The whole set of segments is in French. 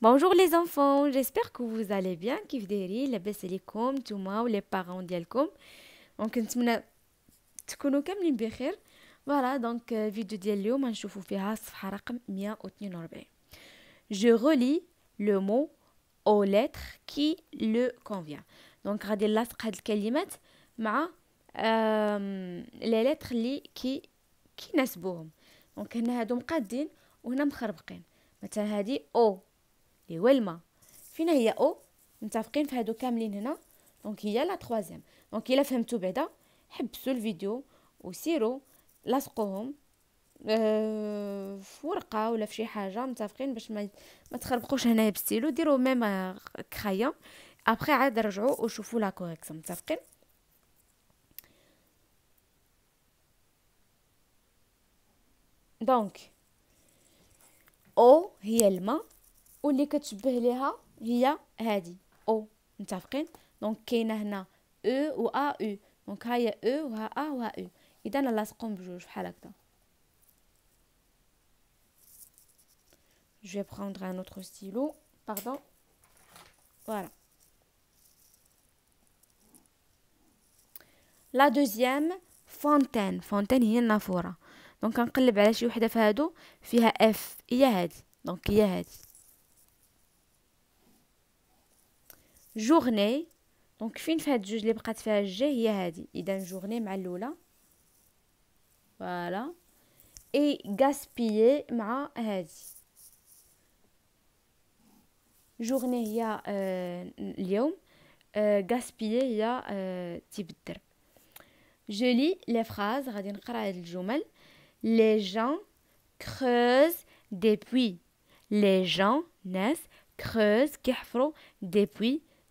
Bonjour les enfants, j'espère que vous allez bien, كيف دايرين لاباس عليكم نتوما ولي بارون ديالكم ونكنتمنى تكونوا كاملين بخير Donc, donc, فيديو ديال اليوم غنشوفوا فيها لي ويلما فين هي او متفقين في هادو كاملين هنا دونك هي لا تروازيام دونك الا فهمتو بعدا حبسوا الفيديو وسيروا لاصقوهم أه في ورقه ولا في شي حاجه متفقين باش ما, ما تخربقوش هنايا بالستيلو ديروا ميم كرايون ابخي عاد رجعوا وشوفوا لا كوريكس متفقين دونك او هي الماء واللي كتشبه ليها هي هادي او متفقين دونك كاينه هنا او و ا او دونك ها هي او وها ا وها او اذا لاصقهم بجوج بحال هكذا جو بروندر ان اوتر ستيلو باردون فوالا لا دوزيام فونتين فونتين هي النافوره دونك كنقلب على شي وحده في هادو فيها اف هي هادي دونك هي هادي journée donc fin fait je les pas fait j il y a une journée mal voilà et gaspiller ma hadi journée il y a euh, euh, gaspiller il y a euh, je lis les phrases le les gens creusent des puits les gens naissent creusent kifro des puits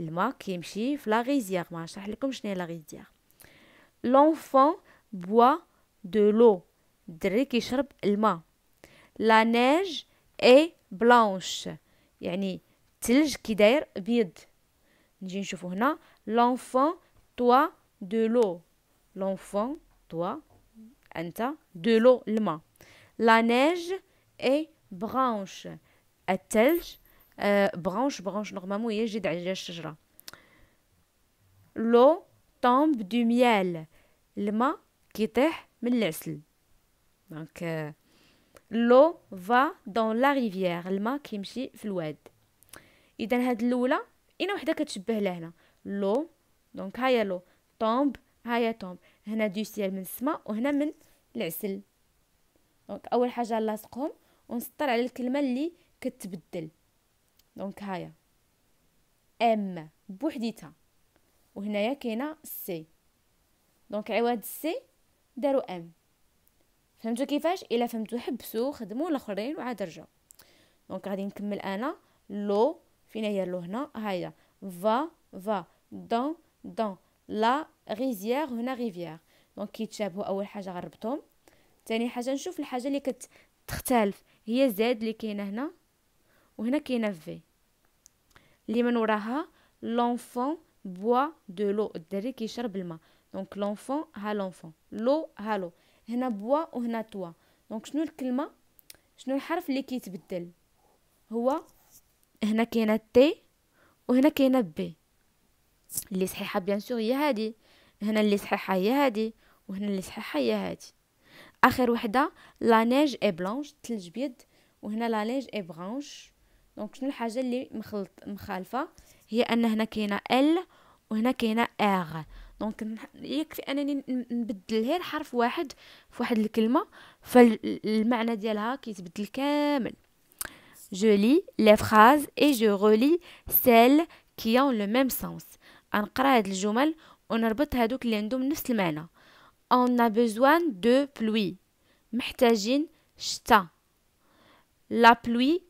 L'eau qui va dans la grise. Je vais vous expliquer ce la grise. L'enfant boit de l'eau. Il dit qu'il l'eau. La neige est blanche. C'est-à-dire que la neige est blanche. voir ici. L'enfant boit de l'eau. L'enfant boit de l'eau. La neige est blanche. La neige est blanche. برانش برانش نورمالمون هي على الشجره لو طومب دو ميال الماء كيطيح من العسل دونك لو فا دون لا ريفيير الماء كيمشي في الواد اذا هاد الاولى اين وحده كتشبه لهنا لو دونك هيا لو طومب هيا طومب هنا دو سيال من السماء وهنا من العسل دونك اول حاجه نلاصقهم ونسطر على الكلمه اللي كتبدل دونك هايا ام بوحديتها وهنايا كاينه سي دونك عوض سي داروا ام فهمتوا كيفاش الا فهمتوا حبسوا خدموا الاخرين وعاد رجعوا دونك غادي نكمل انا لو فين هي لو هنا هايا فا فا دون دون لا ريزيير هنا ريفيير دونك كيتشابهوا اول حاجه غنربطهم ثاني حاجه نشوف الحاجه اللي كتختلف هي زاد اللي كاينه هنا وهنا كاينه في اللي من وراها لونفون بوا دو لو الدري كيشرب الماء دونك لونفون ها لونفون لو ها لو هنا بوا وهنا توا دونك شنو الكلمه شنو الحرف اللي كيتبدل هو هنا كاينه تي وهنا كاينه بي اللي صحيحه بيان سور هي هادي هنا اللي صحيحه هي هادي وهنا اللي صحيحه هي هادي اخر وحده لا نيج اي بلانش الثلج بيض وهنا لا نيج اي برانش دونك شنو الحاجه اللي مخلط مخالفه هي ان هنا كاينه ال وهنا كاينه ار دونك يكفي انني نبدل غير حرف واحد في واحد الكلمه فالمعنى ديالها كيتبدل كامل جولي لي les phrases et je relis celles qui ont le même sens هاد الجمل ونربط هادوك اللي عندهم نفس المعنى اون ا بيزوان دو بلوي محتاجين شتا لا بلوي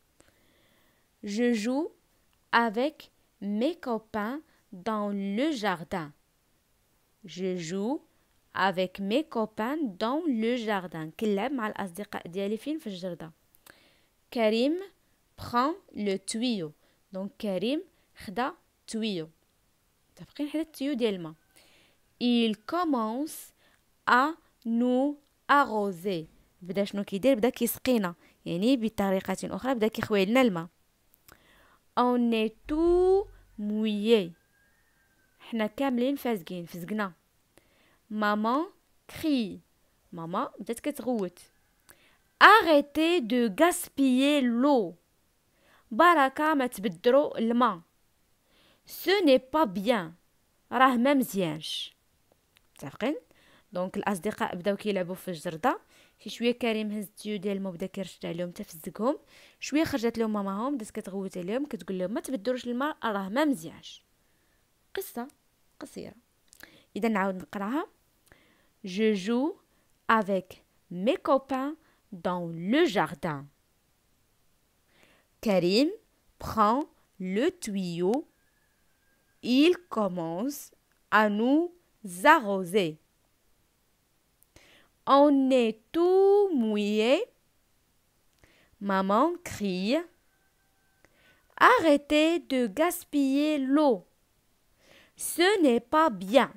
Je joue avec mes copains dans le jardin. Je joue avec mes copains dans le jardin. Karim prend le tuyau. Donc prend le tuyau. Il commence à nous arroser. بدا شنو كيدير بدا كيسقينا on est tout mouillé. حنا كاملين فازقين فزقنا ماما كري ماما بدات كتغوت arrêtez de gaspiller l'eau بركة ما تبدرو الماء ce n'est pas bien راه ما مزيانش متفقين دونك الاصدقاء بداو كيلعبوا في الجرده شي شويه كريم هز التيو ديال ما بدا كيرشد عليهم تفزقهم شويه خرجت لهم ماماهم بدات كتغوت عليهم كتقول لهم ما تبدلوش الماء راه ما مزيانش قصه قصيره اذا نعاود نقراها je joue avec mes copains dans le jardin كريم prend le tuyau il commence à nous arroser On est tout mouillé. Maman crie. Arrêtez de gaspiller l'eau. Ce n'est pas bien.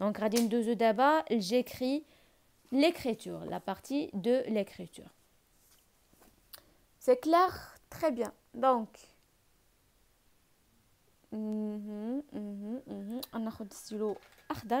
Donc, radine de d'abord, j'écris l'écriture, la partie de l'écriture. C'est clair Très bien. Donc, mhm, mhm, mhm, on a le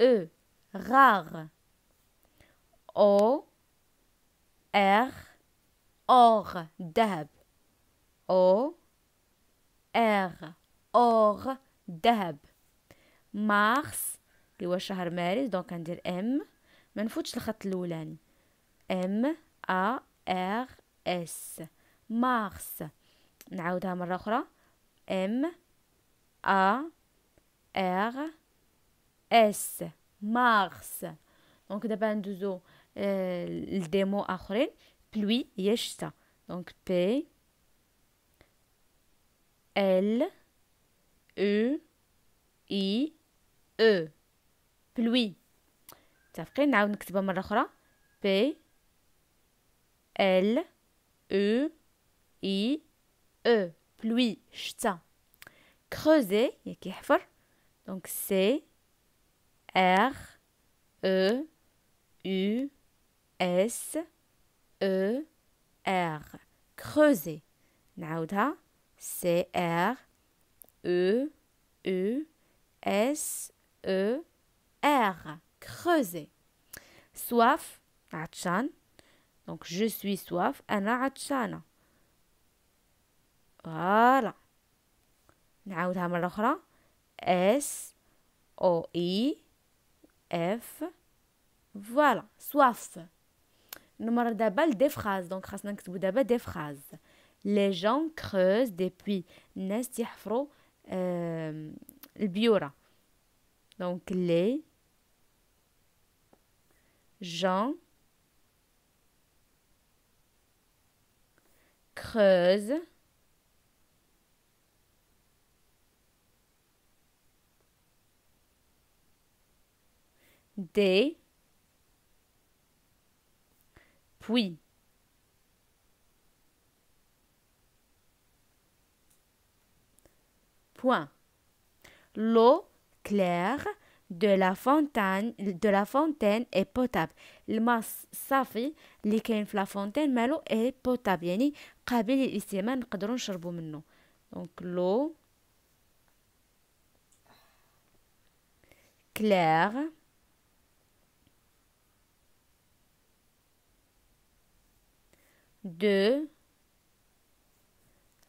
E, rare. O, R, or, ذهب. O, R, or, ذهب. مارس اللي هو شهر مارس دونك غندير ام ما نفوتش الخط الاولاني ام ا ار اس مارس نعاودها مره اخرى A, R, S. S, Mars. Donc, d'abord, nous avons euh, le démo après, pluie, ça. Donc, P, L, E, I, E. Pluie. Ça fait que nous avons une petite P, L, E, I, E. Pluie, ça. Creuser, yekifor. Donc, c'est R E U S E R creuser nauda C R E U S E R creuser soif عطشان donc je suis soif ana عطشانة Voilà. نعاودها مرة أخرى S O I F. Voilà, soif. Numéro d'abord des phrases. Donc, on va des phrases. Les gens creusent depuis euh, le Biura. Donc, les gens creusent D. puis point l'eau claire de la fontaine de la fontaine est potable le safi li de la fontaine l'eau est potable yani qabil l'istima nqdrou nshربو menno. donc l'eau claire de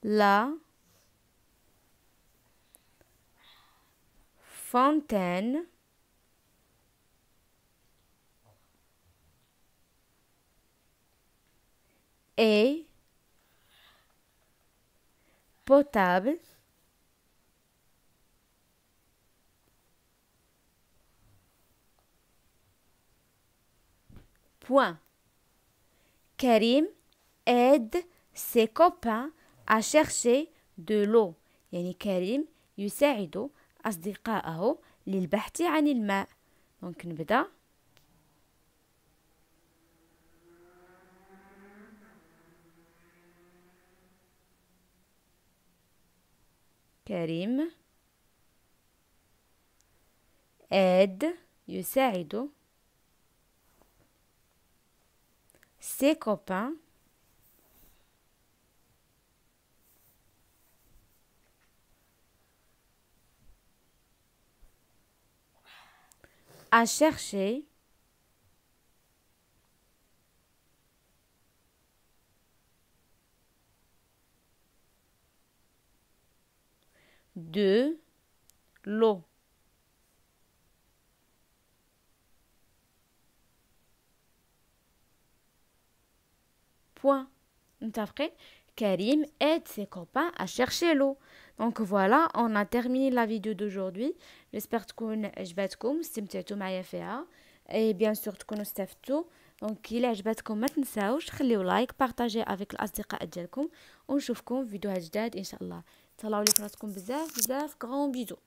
la fontaine est potable point Karim aide ses copains à chercher de l'eau يعني كريم للبحث عن الماء كريم aide ses à chercher de l'eau. Point. Après, Karim aide ses copains à chercher l'eau. Donc voilà, on a terminé la vidéo d'aujourd'hui. J'espère que vous avez aimé, vous Et bien sûr, que vous avez aimé. Donc, si vous avez aimé, ne vous un like, partager avec les amis. Et on se voit dans une vidéo à Salam vous beaucoup grand bisous.